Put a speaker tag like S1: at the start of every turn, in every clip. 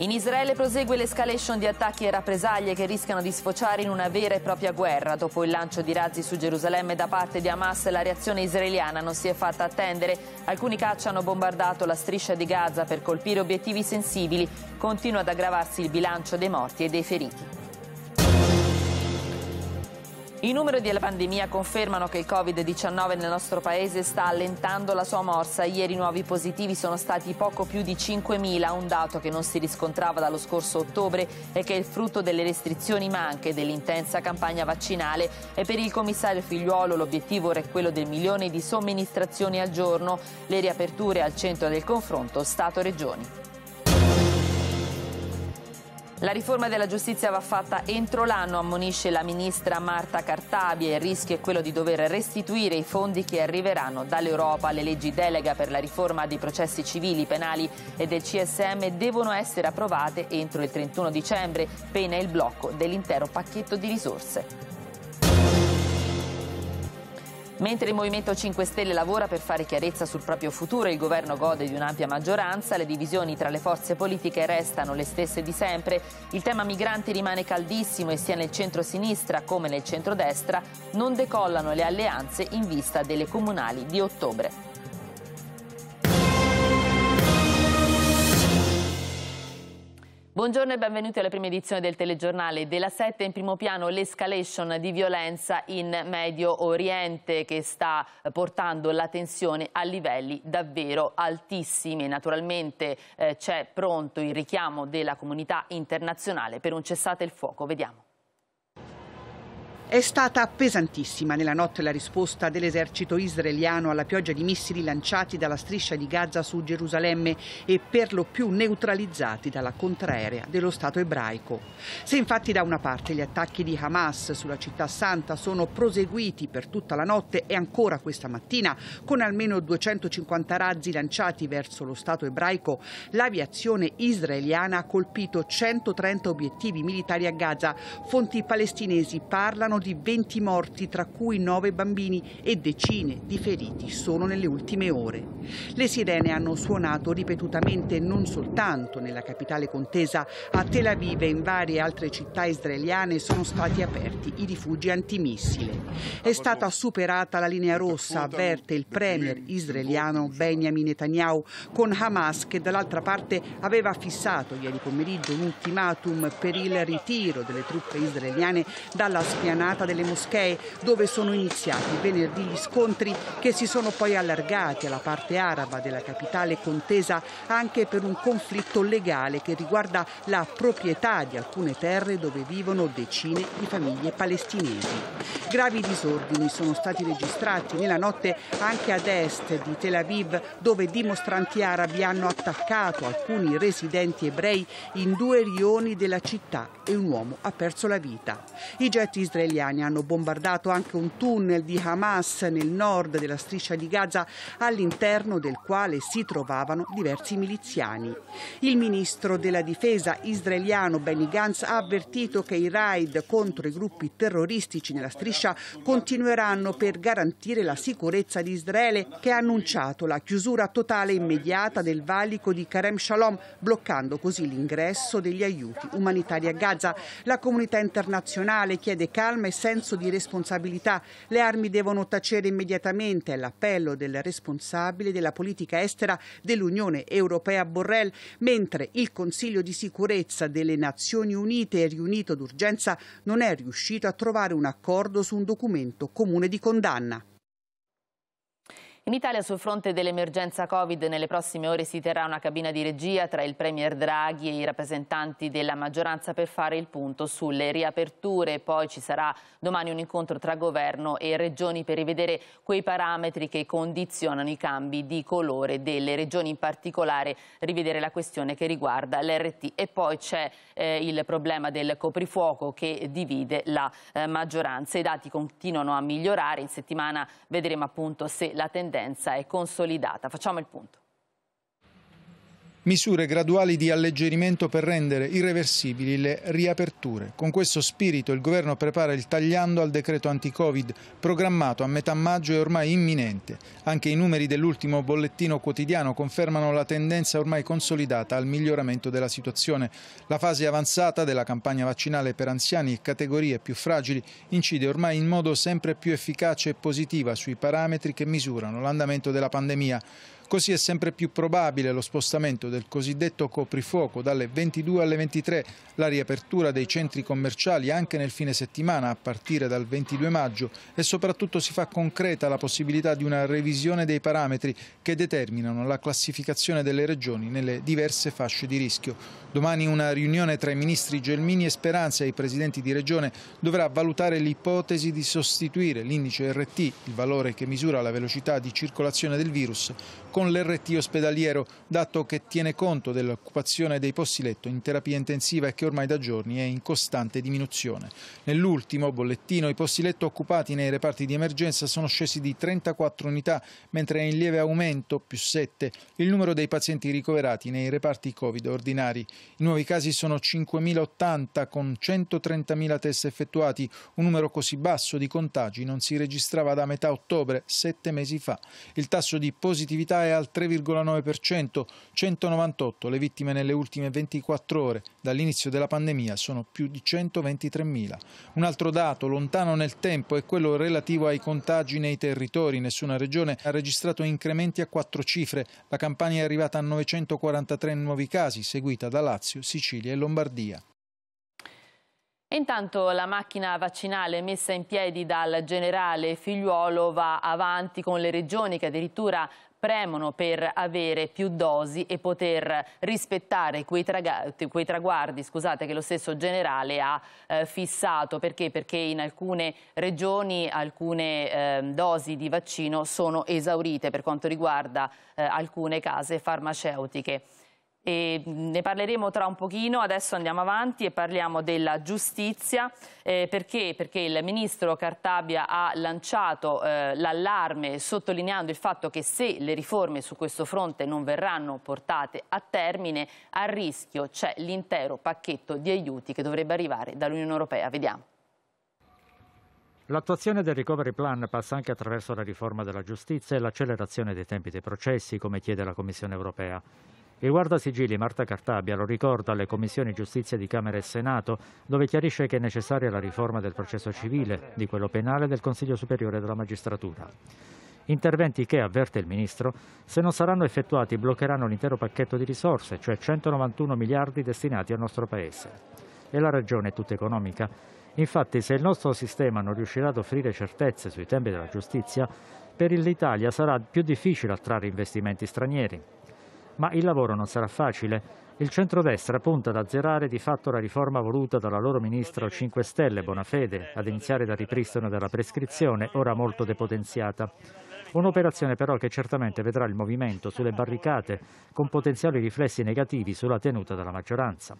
S1: In Israele prosegue l'escalation di attacchi e rappresaglie che rischiano di sfociare in una vera e propria guerra. Dopo il lancio di razzi su Gerusalemme da parte di Hamas, la reazione israeliana non si è fatta attendere. Alcuni caccia hanno bombardato la striscia di Gaza per colpire obiettivi sensibili. Continua ad aggravarsi il bilancio dei morti e dei feriti. I numeri della pandemia confermano che il Covid-19 nel nostro paese sta allentando la sua morsa. Ieri i nuovi positivi sono stati poco più di 5.000, un dato che non si riscontrava dallo scorso ottobre e che è il frutto delle restrizioni ma anche dell'intensa campagna vaccinale. E per il commissario Figliuolo l'obiettivo è quello del milione di somministrazioni al giorno, le riaperture al centro del confronto Stato-Regioni. La riforma della giustizia va fatta entro l'anno, ammonisce la ministra Marta Cartabia. Il rischio è quello di dover restituire i fondi che arriveranno dall'Europa. Le leggi delega per la riforma dei processi civili, penali e del CSM devono essere approvate entro il 31 dicembre, pena il blocco dell'intero pacchetto di risorse. Mentre il Movimento 5 Stelle lavora per fare chiarezza sul proprio futuro e il governo gode di un'ampia maggioranza, le divisioni tra le forze politiche restano le stesse di sempre. Il tema migranti rimane caldissimo e sia nel centro-sinistra come nel centro-destra non decollano le alleanze in vista delle comunali di ottobre. Buongiorno e benvenuti alla prima edizione del telegiornale. Della 7 in primo piano l'escalation di violenza in Medio Oriente che sta portando la tensione a livelli davvero altissimi. Naturalmente eh, c'è pronto il richiamo della comunità internazionale per un cessate il fuoco. Vediamo.
S2: È stata
S3: pesantissima nella notte la risposta dell'esercito israeliano alla pioggia di missili lanciati dalla striscia di Gaza su Gerusalemme e per lo più neutralizzati dalla contraerea dello Stato ebraico. Se infatti da una parte gli attacchi di Hamas sulla città santa sono proseguiti per tutta la notte e ancora questa mattina con almeno 250 razzi lanciati verso lo Stato ebraico, l'aviazione israeliana ha colpito 130 obiettivi militari a Gaza. Fonti palestinesi parlano riportano di 20 morti, tra cui 9 bambini e decine di feriti solo nelle ultime ore. Le sirene hanno suonato ripetutamente non soltanto nella capitale contesa, a Tel Aviv e in varie altre città israeliane sono stati aperti i rifugi antimissile. È stata superata la linea rossa, avverte il premier israeliano Benjamin Netanyahu, con Hamas che dall'altra parte aveva fissato ieri pomeriggio un ultimatum per il ritiro delle truppe israeliane dalla spianata giornata delle moschee dove sono iniziati venerdì gli scontri che si sono poi allargati alla parte araba della capitale contesa anche per un conflitto legale che riguarda la proprietà di alcune terre dove vivono decine di famiglie palestinesi. Gravi disordini sono stati registrati nella notte anche ad est di Tel Aviv dove dimostranti arabi hanno attaccato alcuni residenti ebrei in due rioni della città e un uomo ha perso la vita. I getti israeliani israeliani hanno bombardato anche un tunnel di Hamas nel nord della striscia di Gaza, all'interno del quale si trovavano diversi miliziani. Il ministro della difesa israeliano Benny Gantz ha avvertito che i raid contro i gruppi terroristici nella striscia continueranno per garantire la sicurezza di Israele, che ha annunciato la chiusura totale e immediata del valico di Karem Shalom, bloccando così l'ingresso degli aiuti umanitari a Gaza. La comunità internazionale chiede calma e senso di responsabilità. Le armi devono tacere immediatamente, è l'appello del responsabile della politica estera dell'Unione Europea Borrell, mentre il Consiglio di sicurezza delle Nazioni Unite, riunito d'urgenza, non è riuscito a trovare un accordo su un documento comune di condanna.
S1: In Italia sul fronte dell'emergenza Covid nelle prossime ore si terrà una cabina di regia tra il Premier Draghi e i rappresentanti della maggioranza per fare il punto sulle riaperture. Poi ci sarà domani un incontro tra governo e regioni per rivedere quei parametri che condizionano i cambi di colore delle regioni, in particolare rivedere la questione che riguarda l'RT. E poi c'è eh, il problema del coprifuoco che divide la eh, maggioranza. I dati continuano a migliorare, in settimana vedremo appunto se la tendenza competenza è consolidata. Facciamo il punto
S4: misure graduali di alleggerimento per rendere irreversibili le riaperture. Con questo spirito il governo prepara il tagliando al decreto anti-Covid programmato a metà maggio e ormai imminente. Anche i numeri dell'ultimo bollettino quotidiano confermano la tendenza ormai consolidata al miglioramento della situazione. La fase avanzata della campagna vaccinale per anziani e categorie più fragili incide ormai in modo sempre più efficace e positiva sui parametri che misurano l'andamento della pandemia. Così è sempre più probabile lo spostamento del cosiddetto coprifuoco dalle 22 alle 23, la riapertura dei centri commerciali anche nel fine settimana a partire dal 22 maggio e soprattutto si fa concreta la possibilità di una revisione dei parametri che determinano la classificazione delle regioni nelle diverse fasce di rischio. Domani una riunione tra i ministri Gelmini e Speranza e i presidenti di regione dovrà valutare l'ipotesi di sostituire l'indice RT, il valore che misura la velocità di circolazione del virus, con l'RT ospedaliero, dato che tiene conto dell'occupazione dei posti letto in terapia intensiva e che ormai da giorni è in costante diminuzione. Nell'ultimo bollettino i posti letto occupati nei reparti di emergenza sono scesi di 34 unità, mentre è in lieve aumento, più 7, il numero dei pazienti ricoverati nei reparti Covid ordinari. I nuovi casi sono 5.080 con 130.000 test effettuati, un numero così basso di contagi non si registrava da metà ottobre, sette mesi fa. Il tasso di positività è è al 3,9%, 198 le vittime nelle ultime 24 ore. Dall'inizio della pandemia sono più di 123.000. Un altro dato lontano nel tempo è quello relativo ai contagi nei territori. Nessuna regione ha registrato incrementi a quattro cifre. La Campania è arrivata a 943 nuovi casi, seguita da Lazio, Sicilia e Lombardia.
S1: Intanto la macchina vaccinale messa in piedi dal generale Figliuolo va avanti con le regioni che addirittura premono per avere più dosi e poter rispettare quei, quei traguardi scusate, che lo stesso generale ha eh, fissato. Perché? Perché in alcune regioni alcune eh, dosi di vaccino sono esaurite per quanto riguarda eh, alcune case farmaceutiche. E ehm, ne parleremo tra un pochino, adesso andiamo avanti e parliamo della giustizia, eh, perché? perché? il ministro Cartabia ha lanciato eh, l'allarme sottolineando il fatto che se le riforme su questo fronte non verranno portate a termine, a rischio c'è l'intero pacchetto di aiuti che dovrebbe arrivare dall'Unione Europea. Vediamo.
S5: L'attuazione del recovery plan passa anche attraverso la riforma della giustizia e l'accelerazione dei tempi dei processi, come chiede la Commissione europea. Il sigilli Marta Cartabia lo ricorda alle commissioni giustizia di Camera e Senato, dove chiarisce che è necessaria la riforma del processo civile, di quello penale e del Consiglio Superiore della Magistratura. Interventi che, avverte il Ministro, se non saranno effettuati bloccheranno l'intero pacchetto di risorse, cioè 191 miliardi destinati al nostro Paese. E la ragione è tutta economica. Infatti, se il nostro sistema non riuscirà ad offrire certezze sui tempi della giustizia, per l'Italia sarà più difficile attrarre investimenti stranieri, ma il lavoro non sarà facile. Il centrodestra punta ad azzerare di fatto la riforma voluta dalla loro ministra 5 Stelle, Bonafede, ad iniziare dal ripristino della prescrizione, ora molto depotenziata. Un'operazione però che certamente vedrà il movimento sulle barricate, con potenziali riflessi negativi sulla tenuta della maggioranza.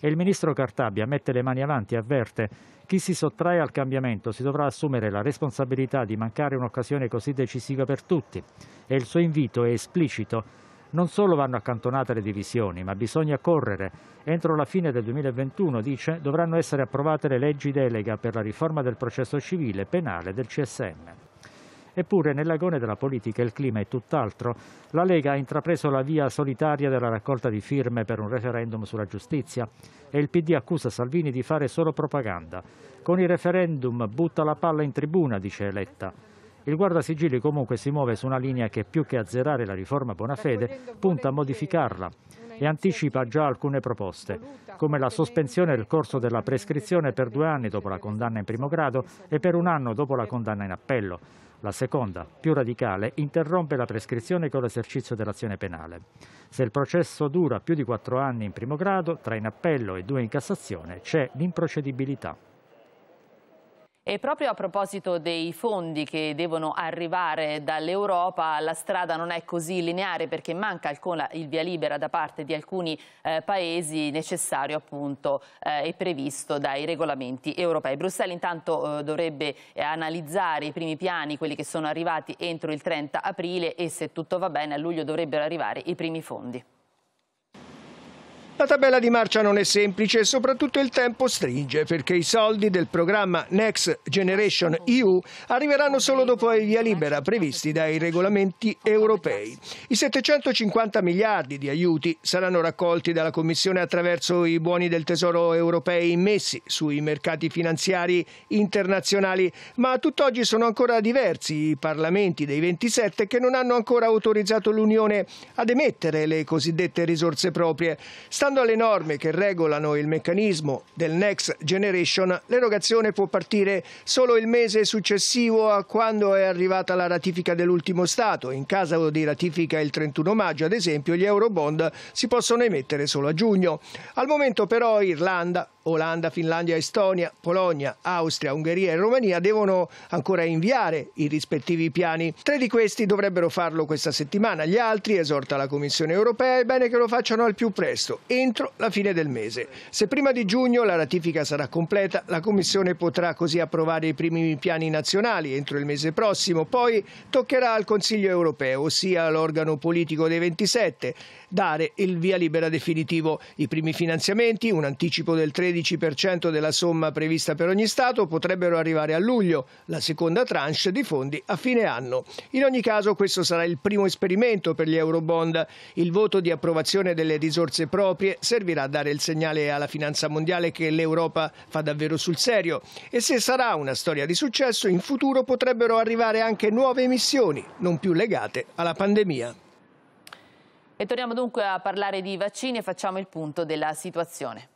S5: E il ministro Cartabia mette le mani avanti e avverte chi si sottrae al cambiamento si dovrà assumere la responsabilità di mancare un'occasione così decisiva per tutti. E il suo invito è esplicito non solo vanno accantonate le divisioni, ma bisogna correre. Entro la fine del 2021, dice, dovranno essere approvate le leggi delega per la riforma del processo civile, penale del CSM. Eppure nell'agone della politica il clima è tutt'altro. La Lega ha intrapreso la via solitaria della raccolta di firme per un referendum sulla giustizia e il PD accusa Salvini di fare solo propaganda. Con il referendum butta la palla in tribuna, dice Letta. Il guardasigilli comunque si muove su una linea che più che azzerare la riforma Bonafede punta a modificarla e anticipa già alcune proposte, come la sospensione del corso della prescrizione per due anni dopo la condanna in primo grado e per un anno dopo la condanna in appello. La seconda, più radicale, interrompe la prescrizione con l'esercizio dell'azione penale. Se il processo dura più di quattro anni in primo grado, tra in appello e due in Cassazione, c'è l'improcedibilità.
S1: E proprio a proposito dei fondi che devono arrivare dall'Europa, la strada non è così lineare perché manca il via libera da parte di alcuni eh, paesi necessario appunto eh, e eh, previsto dai regolamenti europei. Bruxelles intanto eh, dovrebbe analizzare i primi piani, quelli che sono arrivati entro il 30 aprile e se tutto va bene a luglio dovrebbero arrivare i primi fondi.
S6: La tabella di marcia non è semplice e soprattutto il tempo stringe perché i soldi del programma Next Generation EU arriveranno solo dopo il via libera previsti dai regolamenti europei. I 750 miliardi di aiuti saranno raccolti dalla Commissione attraverso i buoni del Tesoro europei immessi sui mercati finanziari internazionali, ma a tutt'oggi sono ancora diversi i parlamenti dei 27 che non hanno ancora autorizzato l'Unione ad emettere le cosiddette risorse proprie. Sta Stando alle norme che regolano il meccanismo del Next Generation, l'erogazione può partire solo il mese successivo a quando è arrivata la ratifica dell'ultimo Stato. In caso di ratifica il 31 maggio, ad esempio, gli Eurobond si possono emettere solo a giugno. Al momento però Irlanda, Olanda, Finlandia, Estonia, Polonia, Austria, Ungheria e Romania devono ancora inviare i rispettivi piani. Tre di questi dovrebbero farlo questa settimana, gli altri, esorta la Commissione europea, è bene che lo facciano al più presto. E entro la fine del mese. Se prima di giugno la ratifica sarà completa, la Commissione potrà così approvare i primi piani nazionali entro il mese prossimo, poi toccherà al Consiglio europeo, ossia l'organo politico dei 27, dare il via libera definitivo. I primi finanziamenti, un anticipo del 13% della somma prevista per ogni Stato, potrebbero arrivare a luglio, la seconda tranche di fondi a fine anno. In ogni caso questo sarà il primo esperimento per gli eurobond. Il voto di approvazione delle risorse proprie servirà a dare il segnale alla finanza mondiale che l'Europa fa davvero sul serio e se sarà una storia di successo in futuro potrebbero arrivare anche nuove emissioni, non più legate alla pandemia.
S1: E torniamo dunque a parlare di vaccini e facciamo il punto della situazione.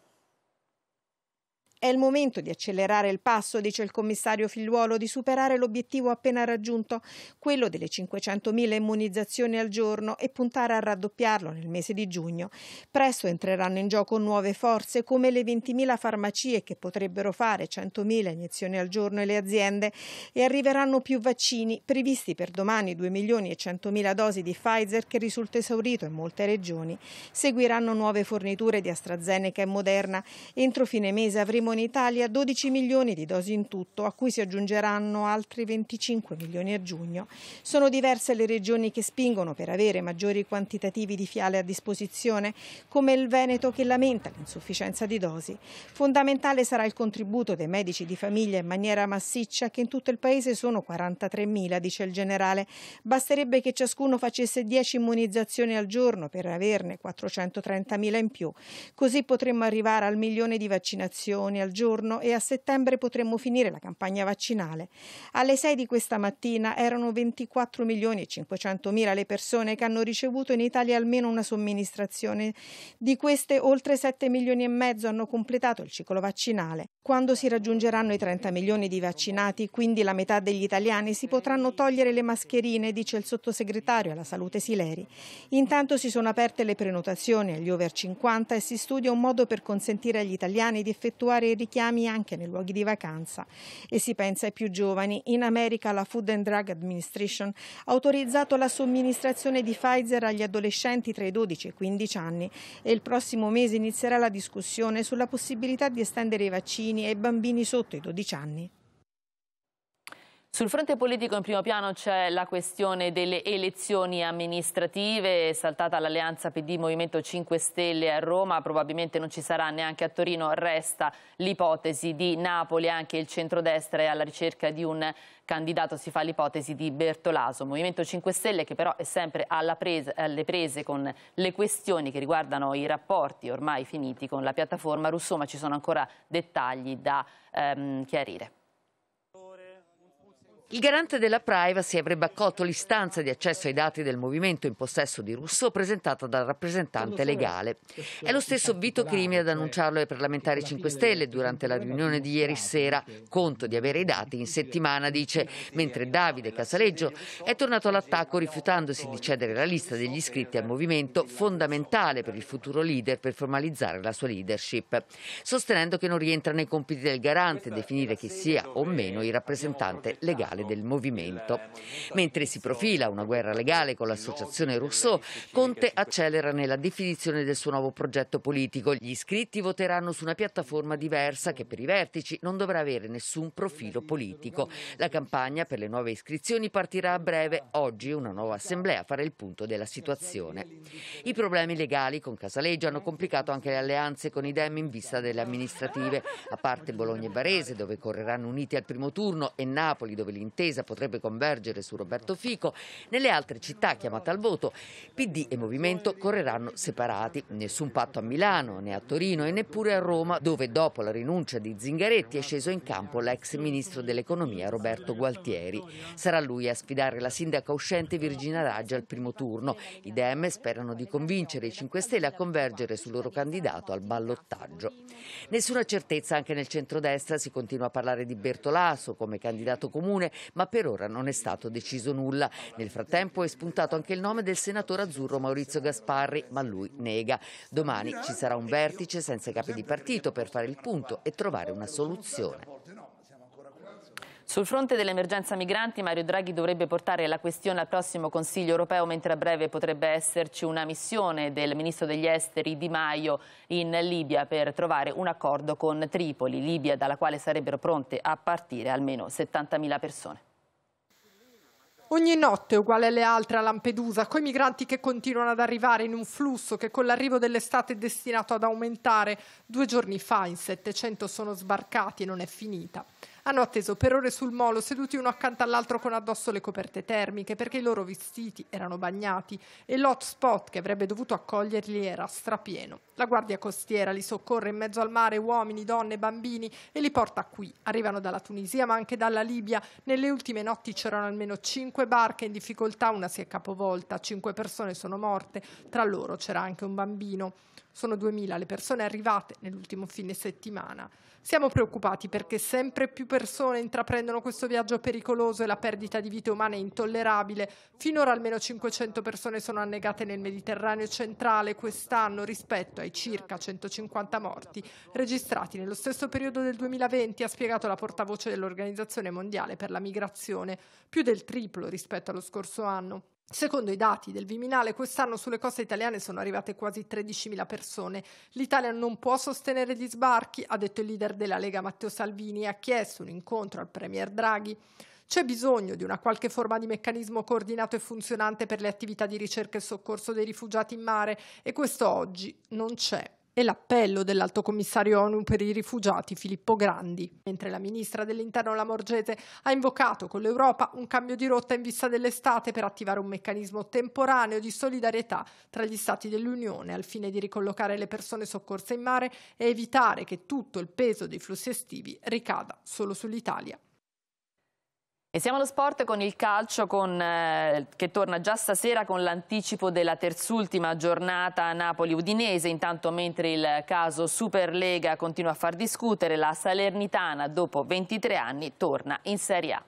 S2: È il momento di accelerare il passo, dice il commissario Figliuolo, di superare l'obiettivo appena raggiunto, quello delle 500.000 immunizzazioni al giorno e puntare a raddoppiarlo nel mese di giugno. Presto entreranno in gioco nuove forze come le 20.000 farmacie che potrebbero fare 100.000 iniezioni al giorno e le aziende e arriveranno più vaccini previsti per domani 2 milioni e 100.000 dosi di Pfizer che risulta esaurito in molte regioni. Seguiranno nuove forniture di AstraZeneca e Moderna. Entro fine mese avremo in Italia 12 milioni di dosi in tutto, a cui si aggiungeranno altri 25 milioni a giugno. Sono diverse le regioni che spingono per avere maggiori quantitativi di fiale a disposizione, come il Veneto che lamenta l'insufficienza di dosi. Fondamentale sarà il contributo dei medici di famiglia in maniera massiccia, che in tutto il paese sono 43 mila, dice il generale. Basterebbe che ciascuno facesse 10 immunizzazioni al giorno per averne 430 mila in più. Così potremmo arrivare al milione di vaccinazioni al giorno e a settembre potremmo finire la campagna vaccinale. Alle 6 di questa mattina erano 24 milioni e 500 mila le persone che hanno ricevuto in Italia almeno una somministrazione. Di queste oltre 7 milioni e mezzo hanno completato il ciclo vaccinale. Quando si raggiungeranno i 30 milioni di vaccinati, quindi la metà degli italiani, si potranno togliere le mascherine, dice il sottosegretario alla salute Sileri. Intanto si sono aperte le prenotazioni agli over 50 e si studia un modo per consentire agli italiani di effettuare i richiami anche nei luoghi di vacanza. E si pensa ai più giovani. In America la Food and Drug Administration ha autorizzato la somministrazione di Pfizer agli adolescenti tra i 12 e i 15 anni e il prossimo mese inizierà la discussione sulla possibilità di estendere i vaccini ai bambini sotto i 12 anni.
S1: Sul fronte politico in primo piano c'è la questione delle elezioni amministrative, è saltata l'alleanza PD Movimento 5 Stelle a Roma, probabilmente non ci sarà neanche a Torino, resta l'ipotesi di Napoli, anche il centrodestra è alla ricerca di un candidato, si fa l'ipotesi di Bertolaso, Movimento 5 Stelle che però è sempre presa, alle prese con le questioni che riguardano i rapporti ormai finiti con la piattaforma russo, ma ci sono ancora dettagli da ehm, chiarire.
S7: Il garante della privacy avrebbe accolto l'istanza di accesso ai dati del movimento in possesso di Russo presentata dal rappresentante legale. È lo stesso Vito Crimi ad cioè, annunciarlo ai parlamentari 5 Stelle durante la riunione di ieri sera. Conto di avere i dati in settimana, dice, mentre Davide Casaleggio è tornato all'attacco rifiutandosi di cedere la lista degli iscritti al movimento, fondamentale per il futuro leader per formalizzare la sua leadership, sostenendo che non rientra nei compiti del garante definire chi sia o meno il rappresentante legale sede del movimento. Mentre si profila una guerra legale con l'associazione Rousseau, Conte accelera nella definizione del suo nuovo progetto politico. Gli iscritti voteranno su una piattaforma diversa che per i vertici non dovrà avere nessun profilo politico. La campagna per le nuove iscrizioni partirà a breve. Oggi una nuova assemblea farà il punto della situazione. I problemi legali con Casaleggio hanno complicato anche le alleanze con i Dem in vista delle amministrative. A parte Bologna e Varese, dove correranno uniti al primo turno, e Napoli, dove l'interno intesa potrebbe convergere su Roberto Fico. Nelle altre città chiamate al voto, PD e Movimento correranno separati. Nessun patto a Milano, né a Torino e neppure a Roma, dove dopo la rinuncia di Zingaretti è sceso in campo l'ex ministro dell'economia Roberto Gualtieri. Sarà lui a sfidare la sindaca uscente Virginia Raggi al primo turno. I DM sperano di convincere i 5 Stelle a convergere sul loro candidato al ballottaggio. Nessuna certezza anche nel centrodestra si continua a parlare di Bertolaso come candidato comune, ma per ora non è stato deciso nulla. Nel frattempo è spuntato anche il nome del senatore azzurro Maurizio Gasparri, ma lui nega. Domani ci sarà un vertice senza capi di partito per fare il punto e trovare una soluzione. Sul fronte dell'emergenza
S1: migranti, Mario Draghi dovrebbe portare la questione al prossimo Consiglio europeo, mentre a breve potrebbe esserci una missione del ministro degli esteri Di Maio in Libia per trovare un accordo con Tripoli, Libia dalla quale sarebbero pronte a partire almeno 70.000 persone.
S8: Ogni notte, uguale alle altre a Lampedusa, coi migranti che continuano ad arrivare in un flusso che con l'arrivo dell'estate è destinato ad aumentare. Due giorni fa in 700 sono sbarcati e non è finita hanno atteso per ore sul molo, seduti uno accanto all'altro con addosso le coperte termiche, perché i loro vestiti erano bagnati e l'hotspot che avrebbe dovuto accoglierli era strapieno. La guardia costiera li soccorre in mezzo al mare, uomini, donne, bambini, e li porta qui. Arrivano dalla Tunisia, ma anche dalla Libia. Nelle ultime notti c'erano almeno cinque barche in difficoltà, una si è capovolta, cinque persone sono morte, tra loro c'era anche un bambino. Sono 2.000 le persone arrivate nell'ultimo fine settimana. Siamo preoccupati perché sempre più persone intraprendono questo viaggio pericoloso e la perdita di vite umane è intollerabile. Finora almeno 500 persone sono annegate nel Mediterraneo centrale quest'anno rispetto ai circa 150 morti registrati nello stesso periodo del 2020, ha spiegato la portavoce dell'Organizzazione Mondiale per la Migrazione, più del triplo rispetto allo scorso anno. Secondo i dati del Viminale, quest'anno sulle coste italiane sono arrivate quasi 13.000 persone. L'Italia non può sostenere gli sbarchi, ha detto il leader della Lega Matteo Salvini e ha chiesto un incontro al Premier Draghi. C'è bisogno di una qualche forma di meccanismo coordinato e funzionante per le attività di ricerca e soccorso dei rifugiati in mare e questo oggi non c'è e l'appello dell'alto commissario ONU per i rifugiati Filippo Grandi, mentre la ministra dell'Interno Lamorgese ha invocato con l'Europa un cambio di rotta in vista dell'estate per attivare un meccanismo temporaneo di solidarietà tra gli stati dell'Unione al fine di ricollocare le persone soccorse in mare e evitare che tutto il peso dei flussi estivi ricada solo sull'Italia.
S1: E siamo allo sport con il calcio con, eh, che torna già stasera con l'anticipo della terzultima giornata Napoli-Udinese. Intanto mentre il caso Superlega continua a far discutere, la Salernitana dopo 23 anni torna in Serie A.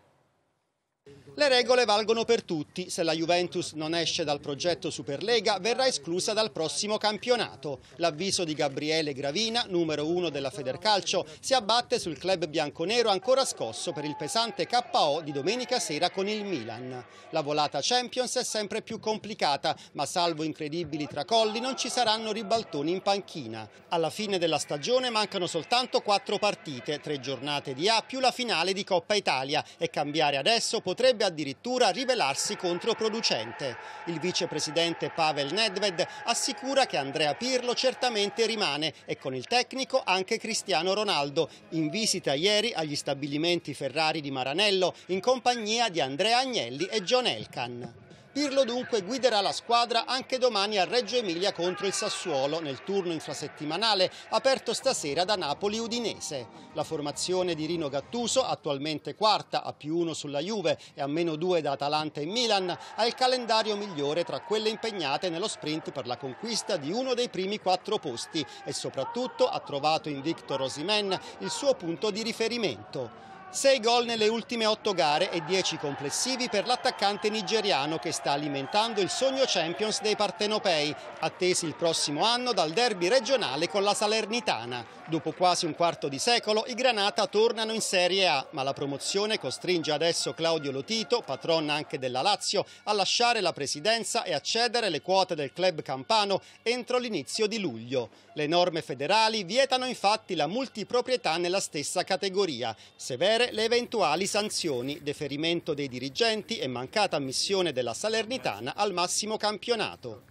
S9: Le regole valgono per tutti. Se la Juventus non esce dal progetto Superlega, verrà esclusa dal prossimo campionato. L'avviso di Gabriele Gravina, numero uno della Federcalcio, si abbatte sul club bianconero ancora scosso per il pesante KO di domenica sera con il Milan. La volata Champions è sempre più complicata, ma salvo incredibili tracolli non ci saranno ribaltoni in panchina. Alla fine della stagione mancano soltanto quattro partite, tre giornate di A più la finale di Coppa Italia e cambiare adesso potrebbe potrebbe addirittura rivelarsi controproducente. Il vicepresidente Pavel Nedved assicura che Andrea Pirlo certamente rimane e con il tecnico anche Cristiano Ronaldo, in visita ieri agli stabilimenti Ferrari di Maranello in compagnia di Andrea Agnelli e John Elkan. Pirlo dunque guiderà la squadra anche domani a Reggio Emilia contro il Sassuolo nel turno infrasettimanale aperto stasera da Napoli-Udinese. La formazione di Rino Gattuso, attualmente quarta a più uno sulla Juve e a meno due da Atalanta e Milan, ha il calendario migliore tra quelle impegnate nello sprint per la conquista di uno dei primi quattro posti e soprattutto ha trovato in Victor Osimen il suo punto di riferimento. 6 gol nelle ultime 8 gare e 10 complessivi per l'attaccante nigeriano che sta alimentando il sogno Champions dei partenopei, attesi il prossimo anno dal derby regionale con la Salernitana. Dopo quasi un quarto di secolo i Granata tornano in Serie A, ma la promozione costringe adesso Claudio Lotito, patron anche della Lazio, a lasciare la presidenza e a cedere le quote del club campano entro l'inizio di luglio. Le norme federali vietano infatti la multiproprietà nella stessa categoria. Severe valutare le eventuali sanzioni, deferimento dei dirigenti e mancata ammissione della Salernitana al massimo campionato.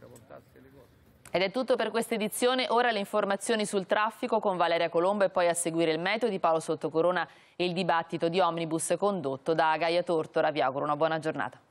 S1: Ed è tutto per questa edizione, ora le informazioni sul traffico con Valeria Colombo e poi a seguire il metodo di Paolo Sottocorona e il dibattito di Omnibus condotto da Gaia Tortora. Vi auguro una buona giornata.